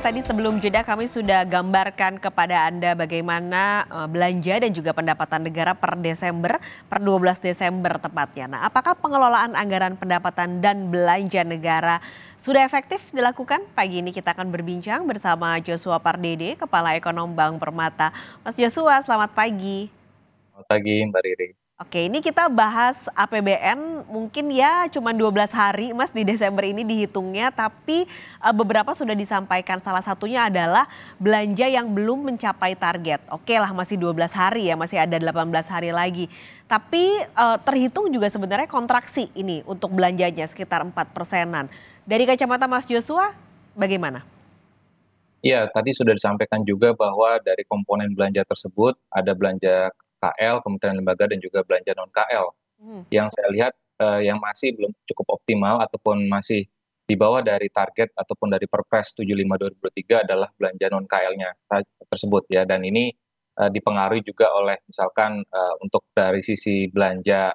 Tadi sebelum jeda kami sudah gambarkan kepada Anda bagaimana eh, belanja dan juga pendapatan negara per Desember, per 12 Desember tepatnya. Nah, apakah pengelolaan anggaran pendapatan dan belanja negara sudah efektif dilakukan? Pagi ini kita akan berbincang bersama Joshua Pardede, Kepala Ekonom Bank Permata. Mas Joshua, selamat pagi. Selamat pagi Mbak Riri. Oke, ini kita bahas APBN mungkin ya cuma 12 hari Mas di Desember ini dihitungnya tapi eh, beberapa sudah disampaikan salah satunya adalah belanja yang belum mencapai target. Oke lah masih 12 hari ya, masih ada 18 hari lagi. Tapi eh, terhitung juga sebenarnya kontraksi ini untuk belanjanya sekitar 4 persenan. Dari kacamata Mas Joshua bagaimana? Ya, tadi sudah disampaikan juga bahwa dari komponen belanja tersebut ada belanja KL, Kementerian Lembaga dan juga belanja non KL. Hmm. Yang saya lihat uh, yang masih belum cukup optimal ataupun masih di bawah dari target ataupun dari Perpres 75 2023 adalah belanja non KL-nya tersebut ya dan ini uh, dipengaruhi juga oleh misalkan uh, untuk dari sisi belanja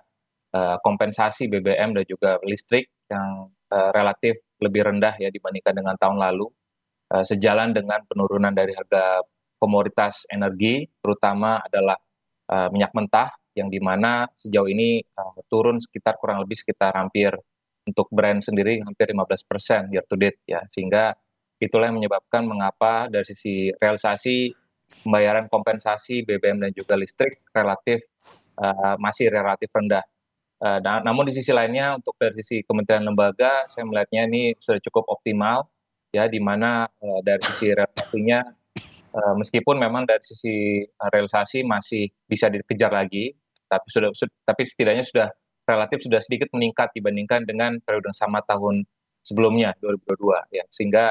uh, kompensasi BBM dan juga listrik yang uh, relatif lebih rendah ya dibandingkan dengan tahun lalu uh, sejalan dengan penurunan dari harga komoditas energi terutama adalah uh, minyak mentah yang dimana sejauh ini uh, turun sekitar kurang lebih sekitar hampir untuk brand sendiri hampir 15% persen year to date ya sehingga itulah yang menyebabkan mengapa dari sisi realisasi pembayaran kompensasi BBM dan juga listrik relatif uh, masih relatif rendah. Uh, dan, namun di sisi lainnya untuk dari sisi kementerian lembaga saya melihatnya ini sudah cukup optimal ya di mana uh, dari sisi realisasinya Eh, meskipun memang dari sisi eh, realisasi masih bisa dikejar lagi, tapi sudah tapi setidaknya sudah relatif sudah sedikit meningkat dibandingkan dengan periode yang sama tahun sebelumnya 2022 ya. Sehingga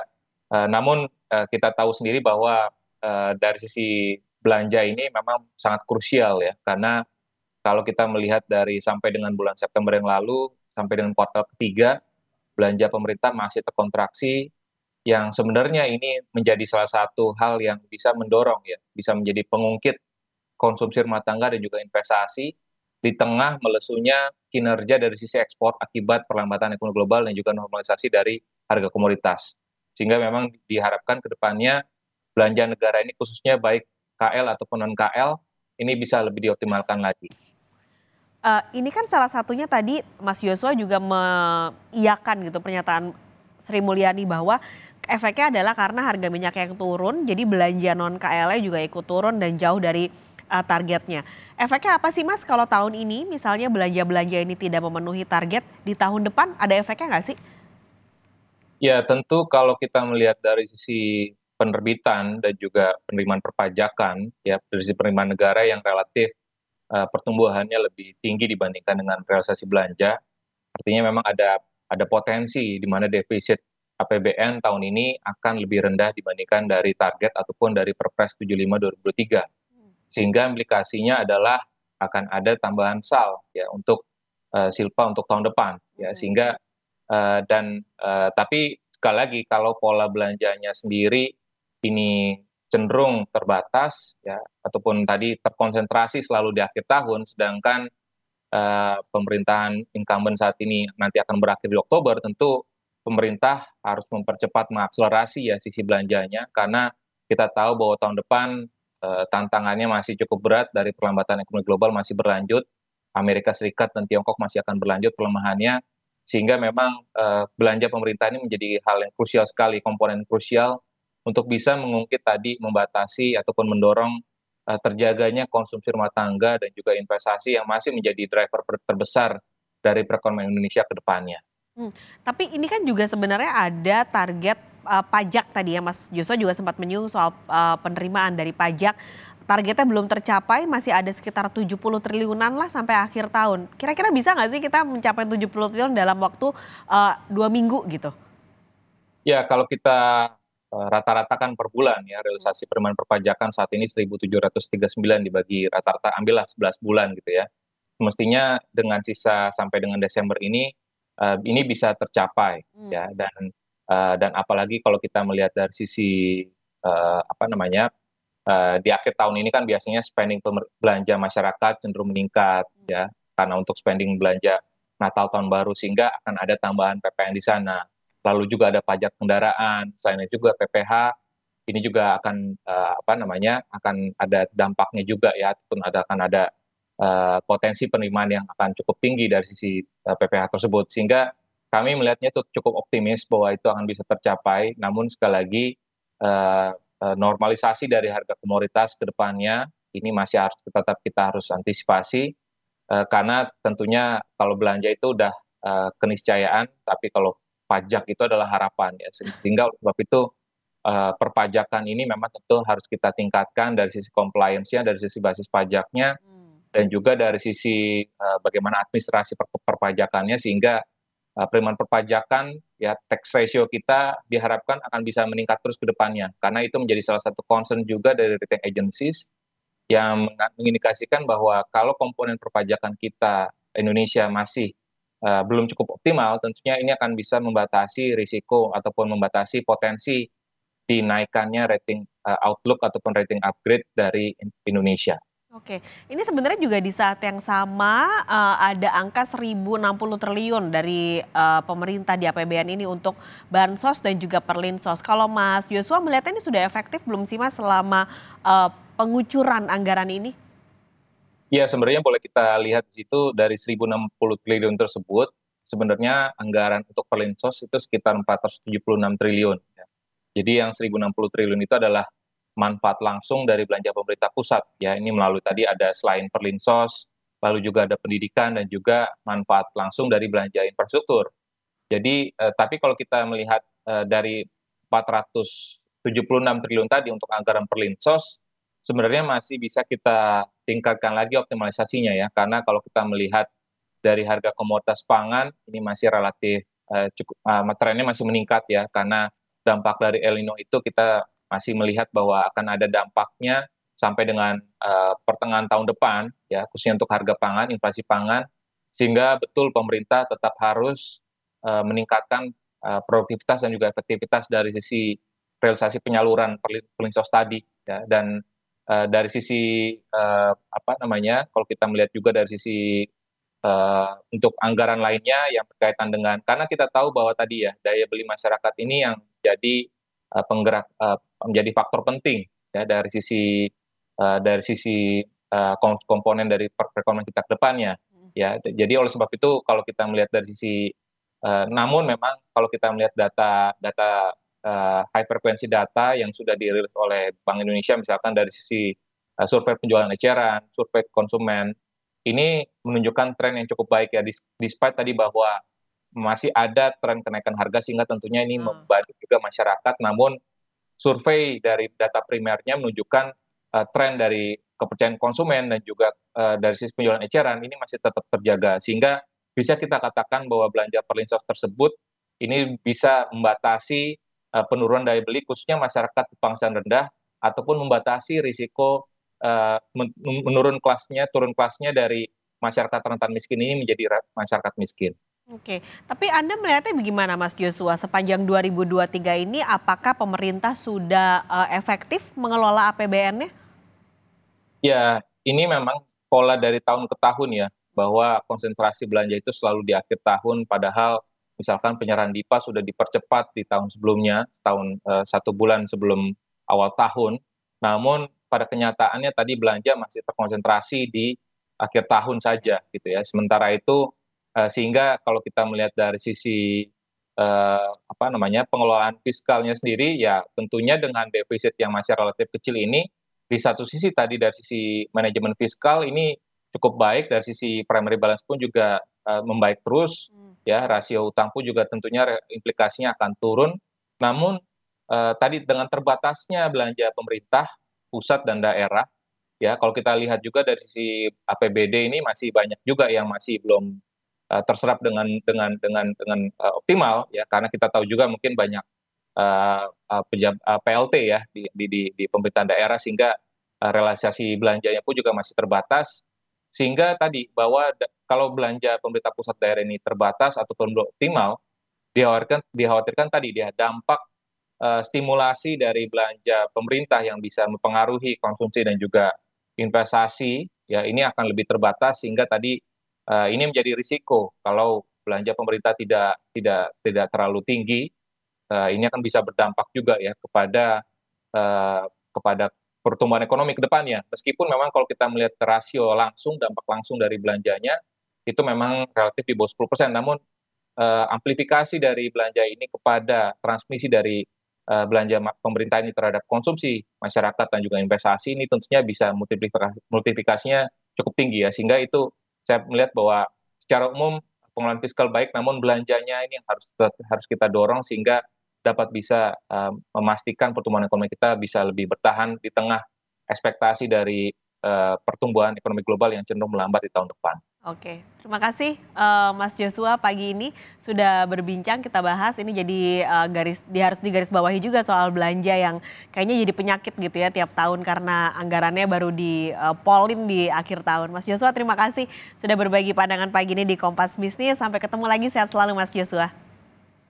uh, namun uh, kita tahu sendiri bahwa uh, dari sisi belanja ini memang sangat krusial ya karena kalau kita melihat dari sampai dengan bulan September yang lalu sampai dengan kuartal ketiga belanja pemerintah masih terkontraksi yang sebenarnya ini menjadi salah satu hal yang bisa mendorong ya, bisa menjadi pengungkit konsumsi rumah tangga dan juga investasi di tengah melesunya kinerja dari sisi ekspor akibat perlambatan ekonomi global dan juga normalisasi dari harga komoditas. Sehingga memang diharapkan ke depannya belanja negara ini khususnya baik KL ataupun non-KL ini bisa lebih dioptimalkan lagi. Uh, ini kan salah satunya tadi Mas Yosua juga meiakan gitu pernyataan Sri Mulyani bahwa efeknya adalah karena harga minyak yang turun, jadi belanja non KLE juga ikut turun dan jauh dari uh, targetnya. Efeknya apa sih Mas kalau tahun ini misalnya belanja-belanja ini tidak memenuhi target di tahun depan ada efeknya nggak sih? Ya tentu kalau kita melihat dari sisi penerbitan dan juga penerimaan perpajakan ya dari sisi penerimaan negara yang relatif uh, pertumbuhannya lebih tinggi dibandingkan dengan realisasi belanja artinya memang ada ada potensi di mana defisit APBN tahun ini akan lebih rendah dibandingkan dari target ataupun dari Perpres 75 2023. Sehingga implikasinya adalah akan ada tambahan sal ya untuk uh, silpa untuk tahun depan ya hmm. sehingga uh, dan uh, tapi sekali lagi kalau pola belanjanya sendiri ini cenderung terbatas ya ataupun tadi terkonsentrasi selalu di akhir tahun sedangkan uh, pemerintahan incumbent saat ini nanti akan berakhir di Oktober tentu pemerintah harus mempercepat mengakselerasi ya sisi belanjanya karena kita tahu bahwa tahun depan eh, tantangannya masih cukup berat dari perlambatan ekonomi global masih berlanjut Amerika Serikat dan Tiongkok masih akan berlanjut pelemahannya sehingga memang eh, belanja pemerintah ini menjadi hal yang krusial sekali komponen krusial untuk bisa mengungkit tadi membatasi ataupun mendorong eh, terjaganya konsumsi rumah tangga dan juga investasi yang masih menjadi driver terbesar dari perekonomian Indonesia ke depannya. Hmm, tapi ini kan juga sebenarnya ada target uh, pajak tadi ya Mas Joshua juga sempat menyinggung soal uh, penerimaan dari pajak. Targetnya belum tercapai, masih ada sekitar 70 triliunan lah sampai akhir tahun. Kira-kira bisa nggak sih kita mencapai 70 triliun dalam waktu uh, dua minggu gitu? Ya kalau kita rata rata-ratakan per bulan ya realisasi penerimaan perpajakan saat ini 1.739 dibagi rata-rata ambillah 11 bulan gitu ya. Mestinya dengan sisa sampai dengan Desember ini uh, ini bisa tercapai hmm. ya dan uh, dan apalagi kalau kita melihat dari sisi uh, apa namanya uh, di akhir tahun ini kan biasanya spending belanja masyarakat cenderung meningkat hmm. ya karena untuk spending belanja Natal tahun baru sehingga akan ada tambahan PPN di sana. Lalu juga ada pajak kendaraan, selain juga PPH ini juga akan uh, apa namanya akan ada dampaknya juga ya ataupun ada akan ada uh, potensi penerimaan yang akan cukup tinggi dari sisi uh, eh, PPH tersebut sehingga kami melihatnya itu cukup optimis bahwa itu akan bisa tercapai namun sekali lagi uh, normalisasi dari harga komoditas ke depannya ini masih harus tetap kita harus antisipasi uh, karena tentunya kalau belanja itu udah uh, keniscayaan tapi kalau pajak itu adalah harapan ya sehingga sebab itu uh, perpajakan ini memang tentu harus kita tingkatkan dari sisi compliance-nya dari sisi basis pajaknya hmm dan juga dari sisi uh, bagaimana administrasi per perpajakannya sehingga uh, perpajakan ya tax ratio kita diharapkan akan bisa meningkat terus ke depannya karena itu menjadi salah satu concern juga dari rating agencies yang mengindikasikan bahwa kalau komponen perpajakan kita Indonesia masih uh, belum cukup optimal tentunya ini akan bisa membatasi risiko ataupun membatasi potensi dinaikannya rating uh, outlook ataupun rating upgrade dari Indonesia. Oke, ini sebenarnya juga di saat yang sama uh, ada angka 1.060 triliun dari uh, pemerintah di APBN ini untuk bansos dan juga perlinsos. Kalau Mas Yosua melihatnya ini sudah efektif belum sih Mas selama uh, pengucuran anggaran ini? Ya sebenarnya boleh kita lihat di situ dari 1.060 triliun tersebut sebenarnya anggaran untuk perlinsos itu sekitar 476 triliun. Ya. Jadi yang 1.060 triliun itu adalah manfaat langsung dari belanja pemerintah pusat. Ya, ini melalui tadi ada selain perlinsos, lalu juga ada pendidikan dan juga manfaat langsung dari belanja infrastruktur. Jadi, eh, tapi kalau kita melihat eh, dari 476 triliun tadi untuk anggaran perlinsos, sebenarnya masih bisa kita tingkatkan lagi optimalisasinya ya, karena kalau kita melihat dari harga komoditas pangan ini masih relatif eh, cukup, eh, trennya masih meningkat ya, karena dampak dari El Nino itu kita masih melihat bahwa akan ada dampaknya sampai dengan uh, pertengahan tahun depan ya khususnya untuk harga pangan, inflasi pangan sehingga betul pemerintah tetap harus uh, meningkatkan uh, produktivitas dan juga efektivitas dari sisi realisasi penyaluran pelinsos tadi ya dan uh, dari sisi uh, apa namanya kalau kita melihat juga dari sisi uh, untuk anggaran lainnya yang berkaitan dengan karena kita tahu bahwa tadi ya daya beli masyarakat ini yang jadi Eh, penggerak eh, menjadi faktor penting ya dari sisi eh, dari sisi komponen dari perekonomian kita ke depannya hmm. ya. Jadi oleh sebab itu kalau kita melihat dari sisi namun memang kalau kita melihat data data uh, high frequency data yang sudah dirilis oleh Bank Indonesia misalkan dari sisi survei penjualan eceran, survei konsumen ini menunjukkan tren yang cukup baik ya despite tadi bahwa masih ada tren kenaikan harga sehingga tentunya ini hmm. membantu juga masyarakat. Namun survei dari data primernya menunjukkan uh, tren dari kepercayaan konsumen dan juga uh, dari sisi penjualan eceran ini masih tetap terjaga sehingga bisa kita katakan bahwa belanja perlinsos tersebut ini bisa membatasi uh, penurunan daya beli khususnya masyarakat pangsaan rendah ataupun membatasi risiko uh, menurun kelasnya turun kelasnya dari masyarakat rentan miskin ini menjadi masyarakat miskin. Oke, tapi Anda melihatnya bagaimana Mas Joshua sepanjang 2023 ini apakah pemerintah sudah uh, efektif mengelola APBN-nya? Ya, ini memang pola dari tahun ke tahun ya, bahwa konsentrasi belanja itu selalu di akhir tahun padahal misalkan penyerahan DIPA sudah dipercepat di tahun sebelumnya, tahun uh, eh, satu bulan sebelum awal tahun. Namun pada kenyataannya tadi belanja masih terkonsentrasi di akhir tahun saja gitu ya. Sementara itu Eh, sehingga kalau kita melihat dari sisi uh, apa namanya pengelolaan fiskalnya sendiri ya tentunya dengan defisit yang masih relatif kecil ini di satu sisi tadi dari sisi manajemen fiskal ini cukup baik dari sisi primary balance pun juga uh, membaik terus hmm. ya rasio utang pun juga tentunya implikasinya akan turun namun uh, tadi dengan terbatasnya belanja pemerintah pusat dan daerah ya kalau kita lihat juga dari sisi APBD ini masih banyak juga yang masih belum Eh, terserap dengan dengan dengan dengan uh, optimal ya karena kita tahu juga mungkin banyak uh, eh, pejab, uh, PLT ya di, di di di pemerintahan daerah sehingga uh, realisasi belanjanya pun juga masih terbatas sehingga tadi bahwa da, kalau belanja pemerintah pusat daerah ini terbatas ataupun belum optimal dikhawatirkan dikhawatirkan tadi dia dampak uh, stimulasi dari belanja pemerintah yang bisa mempengaruhi konsumsi dan juga investasi ya ini akan lebih terbatas sehingga tadi uh, ini menjadi risiko kalau belanja pemerintah tidak tidak tidak terlalu tinggi uh, ini akan bisa berdampak juga ya kepada uh, kepada pertumbuhan ekonomi ke depannya meskipun memang kalau kita melihat rasio langsung dampak langsung dari belanjanya itu memang relatif di bawah 10 persen namun uh, amplifikasi dari belanja ini kepada transmisi dari uh, belanja pemerintah ini terhadap konsumsi masyarakat dan juga investasi ini tentunya bisa multiplikasi multiplikasinya cukup tinggi ya sehingga itu saya melihat bahwa secara umum pengelolaan fiskal baik, namun belanjanya ini yang harus harus kita dorong sehingga dapat bisa uh, memastikan pertumbuhan ekonomi kita bisa lebih bertahan di tengah ekspektasi dari uh, pertumbuhan ekonomi global yang cenderung melambat di tahun depan. Oke, terima kasih uh, Mas Joshua pagi ini sudah berbincang kita bahas ini jadi uh, garis di harus digaris bawahi juga soal belanja yang kayaknya jadi penyakit gitu ya tiap tahun karena anggarannya baru di uh, di akhir tahun. Mas Joshua terima kasih sudah berbagi pandangan pagi ini di Kompas Bisnis. Sampai ketemu lagi sehat selalu Mas Joshua.